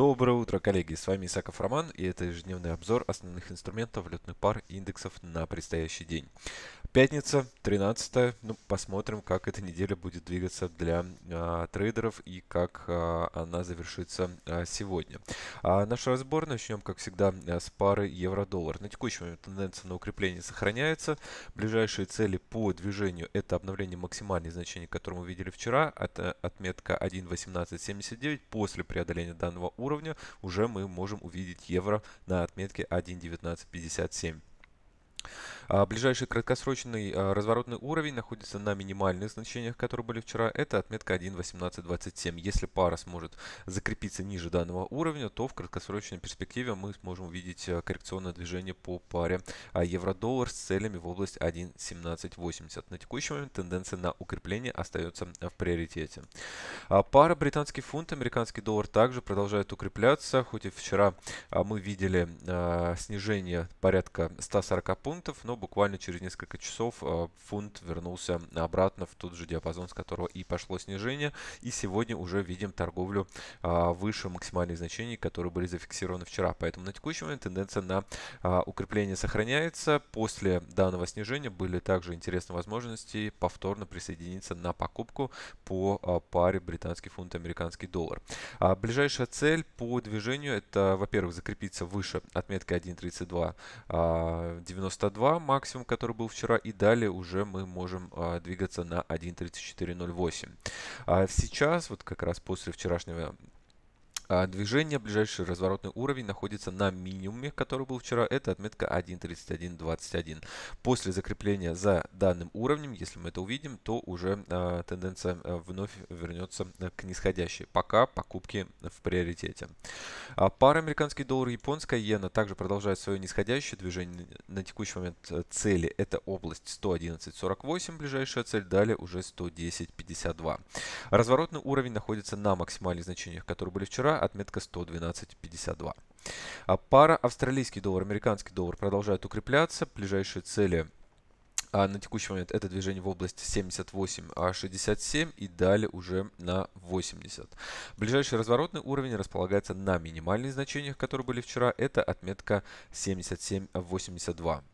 Доброе утро, коллеги! С вами Исаков Роман и это ежедневный обзор основных инструментов летных пар и индексов на предстоящий день. Пятница, 13 ну, посмотрим, как эта неделя будет двигаться для а, трейдеров и как а, она завершится а, сегодня. А, наш разбор начнем, как всегда, а, с пары евро-доллар. На текущий момент тенденция на укрепление сохраняется. Ближайшие цели по движению – это обновление максимальных значений, которые мы видели вчера, от, отметка 1.1879. После преодоления данного уровня уже мы можем увидеть евро на отметке 1.1957. А ближайший краткосрочный а, разворотный уровень находится на минимальных значениях, которые были вчера. Это отметка 1.1827. Если пара сможет закрепиться ниже данного уровня, то в краткосрочной перспективе мы сможем увидеть а, коррекционное движение по паре евро-доллар с целями в область 1.1780. На текущий момент тенденция на укрепление остается в приоритете. Пара британский фунт, американский доллар также продолжает укрепляться, хоть и вчера мы видели снижение порядка 140 пунктов, но буквально через несколько часов э, фунт вернулся обратно в тот же диапазон, с которого и пошло снижение. И сегодня уже видим торговлю э, выше максимальных значений, которые были зафиксированы вчера. Поэтому на текущий момент тенденция на э, укрепление сохраняется. После данного снижения были также интересные возможности повторно присоединиться на покупку по паре британский фунт американский доллар. А ближайшая цель по движению это, во-первых, закрепиться выше отметки 1.3292 максимум, который был вчера, и далее уже мы можем а, двигаться на 1.3408. А сейчас, вот как раз после вчерашнего а, движение, ближайший разворотный уровень находится на минимуме, который был вчера. Это отметка 1.3121. После закрепления за данным уровнем, если мы это увидим, то уже а, э, тенденция вновь вернется э, к нисходящей. Пока покупки в приоритете. А, пара американский доллар и японская иена также продолжает свое нисходящее движение. На текущий момент э, цели это область 111.48, ближайшая цель, далее уже 110.52. Разворотный уровень находится на максимальных значениях, которые были вчера отметка 112.52. А пара австралийский доллар, американский доллар продолжает укрепляться. Ближайшие цели а на текущий момент это движение в области 78-67 а и далее уже на 80. Ближайший разворотный уровень располагается на минимальных значениях, которые были вчера. Это отметка 77-82.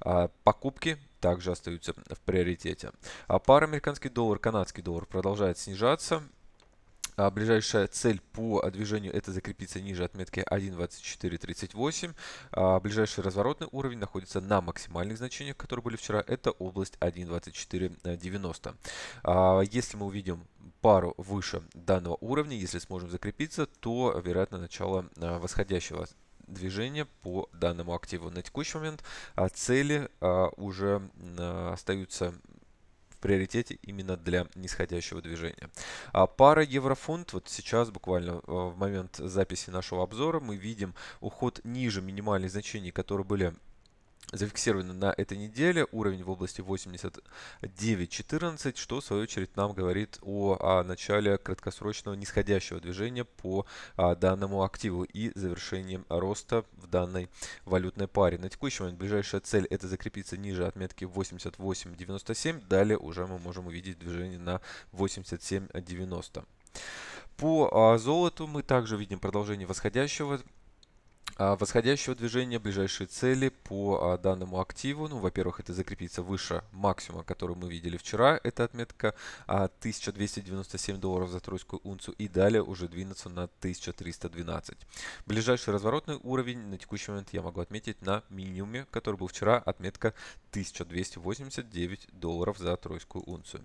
А покупки также остаются в приоритете. А пара американский доллар, канадский доллар продолжает снижаться. А ближайшая цель по а, движению это закрепиться ниже отметки 1.2438. А ближайший разворотный уровень находится на максимальных значениях, которые были вчера. Это область 1.2490. А если мы увидим пару выше данного уровня, если сможем закрепиться, то вероятно начало а, восходящего движения по данному активу. На текущий момент а, цели уже остаются приоритете именно для нисходящего движения. А пара еврофунт, вот сейчас буквально э, в момент записи нашего обзора мы видим уход ниже минимальных значений, которые были зафиксированы на этой неделе. Уровень в области 89.14, что в свою очередь нам говорит о, о начале краткосрочного нисходящего движения по а, данному активу и завершении роста в данной валютной паре. На текущий момент ближайшая цель это закрепиться ниже отметки 88.97. Далее уже мы можем увидеть движение на 87.90. По а, золоту мы также видим продолжение восходящего а, восходящего движения ближайшие цели по а, данному активу. Ну, во-первых, это закрепиться выше максимума, который мы видели вчера. Это отметка 1297 а, долларов за тройскую унцию. И далее уже двинуться на 1312. Ближайший разворотный уровень на текущий момент я могу отметить на минимуме, который был вчера. Отметка 1289 долларов за тройскую унцию.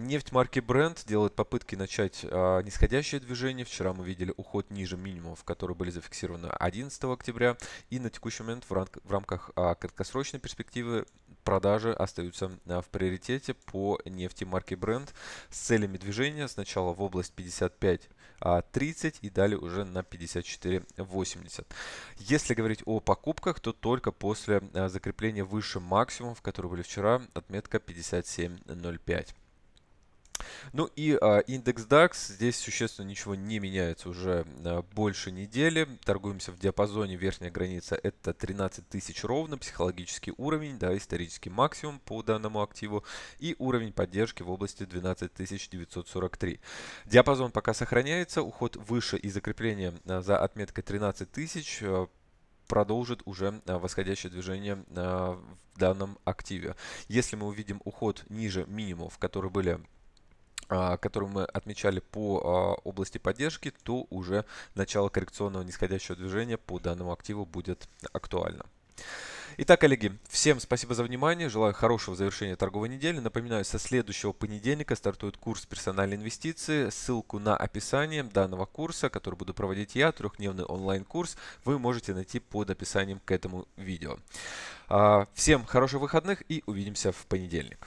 Нефть марки Brent делает попытки начать нисходящее движение. Вчера мы видели уход ниже минимумов, которые были зафиксированы 1 11 октября. И на текущий момент в, ранг, в рамках а, краткосрочной перспективы продажи остаются а, в приоритете по нефти марки Brent с целями движения сначала в область 55.30 а, и далее уже на 54.80. Если говорить о покупках, то только после а, закрепления выше максимумов, которые были вчера, отметка 57.05. Ну и а, индекс DAX здесь существенно ничего не меняется уже а, больше недели. Торгуемся в диапазоне верхняя граница это 13 тысяч ровно, психологический уровень, да, исторический максимум по данному активу и уровень поддержки в области 12 943. Диапазон пока сохраняется, уход выше и закрепление а, за отметкой 13 тысяч а, продолжит уже а, восходящее движение а, в данном активе. Если мы увидим уход ниже минимумов, которые были а, которую мы отмечали по а, области поддержки, то уже начало коррекционного нисходящего движения по данному активу будет актуально. Итак, коллеги, всем спасибо за внимание, желаю хорошего завершения торговой недели. Напоминаю, со следующего понедельника стартует курс персональной инвестиции. Ссылку на описание данного курса, который буду проводить я, трехдневный онлайн-курс, вы можете найти под описанием к этому видео. А, всем хороших выходных и увидимся в понедельник.